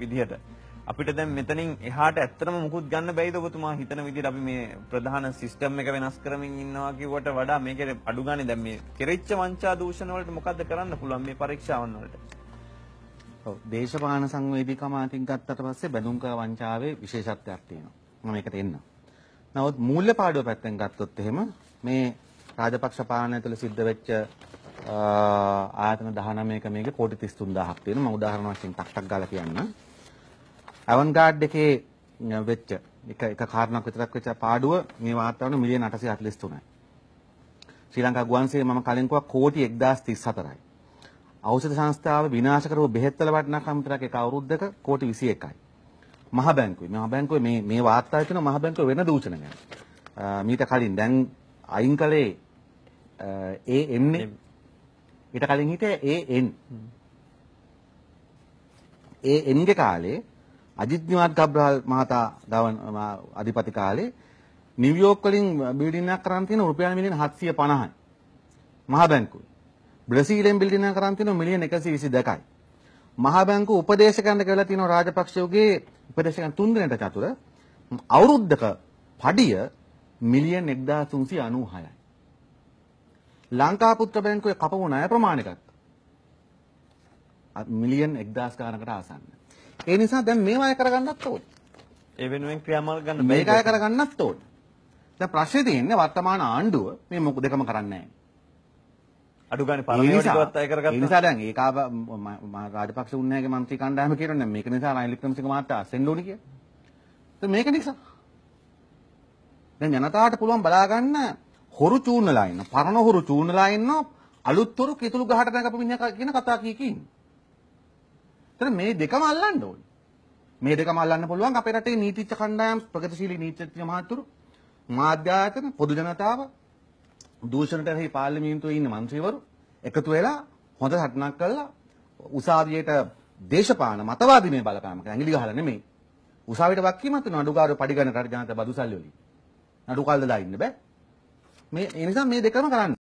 විදිහට අපිට දැන් මෙතනින් එහාට ඇත්තටම මුකුත් ගන්න බැයිද ඔබතුමා හිතන විදිහට අපි මේ ප්‍රධාන සිස්ටම් එක වෙනස් කරමින් ඉන්නවා කිව්වට වඩා මේකේ අඩු ගානේ දැන් මේ කෙරෙච්ච වංචා දූෂණ වලට මොකද්ද කරන්න පුළුවන් මේ පරීක්ෂාවන් වලට ඔව් දේශපාලන සංවේදීකම අතින් ගත්තට පස්සේ බැඳුම්කා වංචාවේ විශේෂත්වයක් තියෙනවා මම ඒකට එන්නම් නමුත් මූල්‍ය පාඩුව පැත්තෙන් ගත්තොත් එහෙම මේ රාජපක්ෂ පාලනය තුළ සිද්ධ වෙච්ච ආයතන 19ක මේක කෝටි 33000ක් තියෙනවා. මම උදාහරණ වශයෙන් ටක් ටක් ගාලා කියන්නම්. අවන්ගාඩ් එකේ වෙච්ච එක එක කාරණාවක් විතරක් වෙච්ච පාඩුව මේ වාතාවරණ මිලියන 843යි. ශ්‍රී ලංකා ගුවන්සේ මම කලින් කිව්වා කෝටි 1034යි. ඖෂධ සංස්ථාව විනාශ කරපු බෙහෙත්වල වටිනාකම විතරක් එක අවුරුද්දක කෝටි 21යි. මහ බැංකුවේ මහ බැංකුවේ මේ මේ වාර්තා කරන මහ බැංකුව වෙන දූෂණ ගැන. මීට කලින් දැන් අයින් කළේ ඒ එන්නේ ඊට කලින් හිටියේ AN. AN ගේ කාලේ අජිත් නිවාත් ගබ්‍රහල් මහතා දවන අධිපති කාලේ නිව්යෝක් වලින් බිල්ඩින් එකක් කරන් තියෙන රුපියල් මිලියන 750යි. මහා බැංකුවේ. බ්‍රසීලෙන් බිල්ඩින් එකක් කරන් තියෙන මිලියන 122යි. මහා බැංකුව උපදේශකයන්ට කියලා තියෙනවා රාජපක්ෂයෝගේ උපදේශකයන් තුන්දෙනෙට චතුර අවුරුද්දක පඩිය මිලියන 1396යි. ලංකා පුත්‍ර බැංකුවේ කපපු ණය ප්‍රමාණයකට මිලියන් 1000 ගානකට ආසන්න. ඒ නිසා දැන් මේවා කරගන්නත් ඕනේ. ඒ වෙනුවෙන් ක්‍රියාමාර්ග ගන්න බෑ. මේක අය කරගන්නත් ඕනේ. දැන් ප්‍රශ්නේ තියෙන්නේ වර්තමාන ආණ්ඩුව මේ මොකද දෙකම කරන්නේ නැහැ. අඩු ගානේ පරිණාමයටවත් අය කරගත්තා. ඒ නිසා දැන් ඒකාව රාජපක්ෂ උන්නයාගේ മന്ത്രി කණ්ඩායම කියනවා මේක නිසා රනිල් වික්‍රමසිංහ මහත්තයා අසෙන්න ඕනේ කියලා. මේක නිසා දැන් ජනතාවට පුළුවන් බලා ගන්න හොරු චූනලා ඉන්න පරණ හොරු චූනලා ඉන්න අලුත්තරු කිතුළු ගහට නැගපු මිනිහා කියන කතා කී කී ඉන්න. මේ දෙකම අල්ලන්න ඕනේ. මේ දෙකම අල්ලන්න පුළුවන් අපේ රටේ නීතිච්ඡ කණ්ඩායම් ප්‍රගතිශීලී නීතිඥ මහතුරු මාධ්‍ය ආයතන පොදු ජනතාව දූෂණයට එරෙහි පාර්ලිමේන්තුවේ ඉන්න മന്ത്രിවරු එකතු වෙලා හොඳ සටනක් කළා උසාවියට දේශපාලන මතවාදීමේ බලපෑම කරන ඇඟිලි ගහලා නෙමෙයි උසාවියට වක්කීමක් තියෙනවා නඩුකාරයෝ පඩි ගන්න රට ජනතාව බදුසල්ලි වලින් නඩු කල්ද දා ඉන්න බෑ මේ ඒ නිසා මේ දෙකම කරන්න.